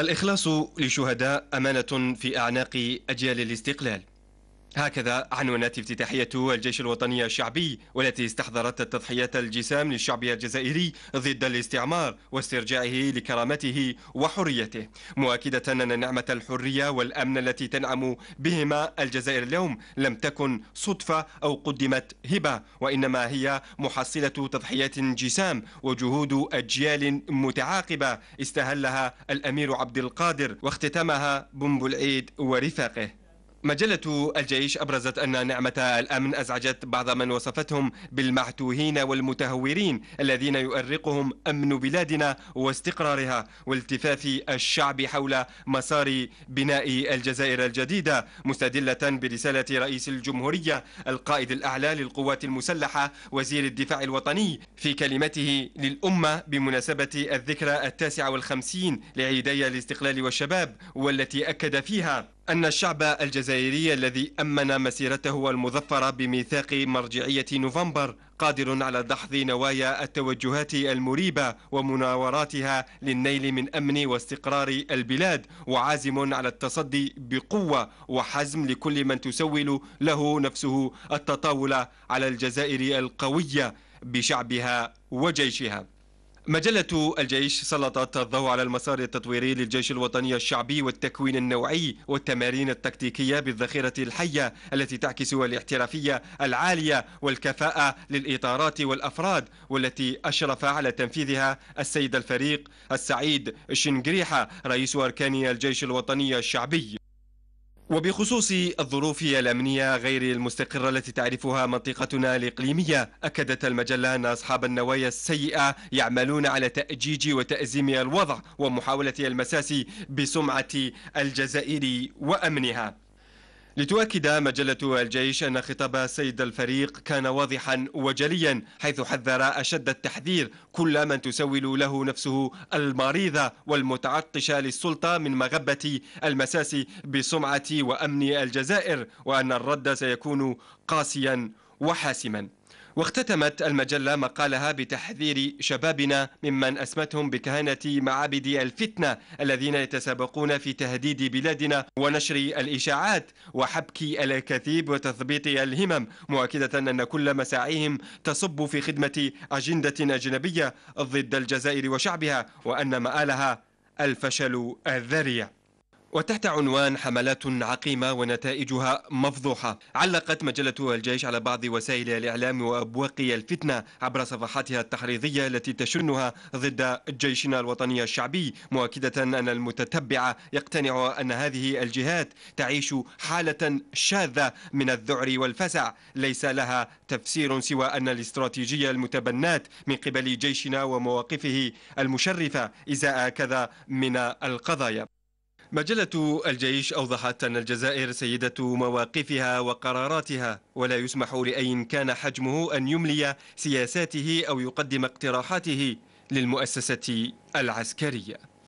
الإخلاص لشهداء أمانة في أعناق أجيال الاستقلال هكذا عنونات افتتاحية الجيش الوطني الشعبي والتي استحضرت التضحيات الجسام للشعب الجزائري ضد الاستعمار واسترجاعه لكرامته وحريته مؤكدة أن نعمة الحرية والأمن التي تنعم بهما الجزائر اليوم لم تكن صدفة أو قدمت هبة وإنما هي محصلة تضحيات جسام وجهود أجيال متعاقبة استهلها الأمير عبد القادر واختتمها العيد ورفاقه مجلة الجيش أبرزت أن نعمة الأمن أزعجت بعض من وصفتهم بالمعتوهين والمتهورين الذين يؤرقهم أمن بلادنا واستقرارها والتفاف الشعب حول مسار بناء الجزائر الجديدة مستدلة برسالة رئيس الجمهورية القائد الأعلى للقوات المسلحة وزير الدفاع الوطني في كلمته للأمة بمناسبة الذكرى التاسعة والخمسين لعيدي الاستقلال والشباب والتي أكد فيها أن الشعب الجزائري الذي أمن مسيرته المظفرة بميثاق مرجعية نوفمبر قادر على دحض نوايا التوجهات المريبة ومناوراتها للنيل من أمن واستقرار البلاد وعازم على التصدي بقوة وحزم لكل من تسول له نفسه التطاول على الجزائر القوية بشعبها وجيشها مجلة الجيش سلطت الضوء على المسار التطويري للجيش الوطني الشعبي والتكوين النوعي والتمارين التكتيكية بالذخيرة الحية التي تعكس الاحترافية العالية والكفاءة للإطارات والأفراد والتي أشرف على تنفيذها السيد الفريق السعيد شنقريحة رئيس أركان الجيش الوطني الشعبي وبخصوص الظروف الأمنية غير المستقرة التي تعرفها منطقتنا الإقليمية أكدت المجلة أن أصحاب النوايا السيئة يعملون على تأجيج وتأزيم الوضع ومحاولة المساس بسمعة الجزائر وأمنها لتؤكد مجلة الجيش أن خطاب السيد الفريق كان واضحا وجليا حيث حذر أشد التحذير كل من تسول له نفسه المريضة والمتعطشة للسلطة من مغبة المساس بسمعة وأمن الجزائر وأن الرد سيكون قاسيا وحاسما واختتمت المجلة مقالها بتحذير شبابنا ممن أسمتهم بكهنة معابد الفتنة الذين يتسابقون في تهديد بلادنا ونشر الإشاعات وحبك الأكاذيب وتثبيط الهمم مؤكدة أن كل مساعيهم تصب في خدمة أجندة أجنبية ضد الجزائر وشعبها وأن مآلها الفشل الذريع وتحت عنوان حملات عقيمة ونتائجها مفضوحة علقت مجلة الجيش على بعض وسائل الإعلام وأبواق الفتنة عبر صفحاتها التحريضية التي تشنها ضد جيشنا الوطني الشعبي مؤكدة أن المتتبع يقتنع أن هذه الجهات تعيش حالة شاذة من الذعر والفسع ليس لها تفسير سوى أن الاستراتيجية المتبنات من قبل جيشنا ومواقفه المشرفة إزاء كذا من القضايا مجلة الجيش أوضحت أن الجزائر سيدة مواقفها وقراراتها ولا يسمح لأي كان حجمه أن يملي سياساته أو يقدم اقتراحاته للمؤسسة العسكرية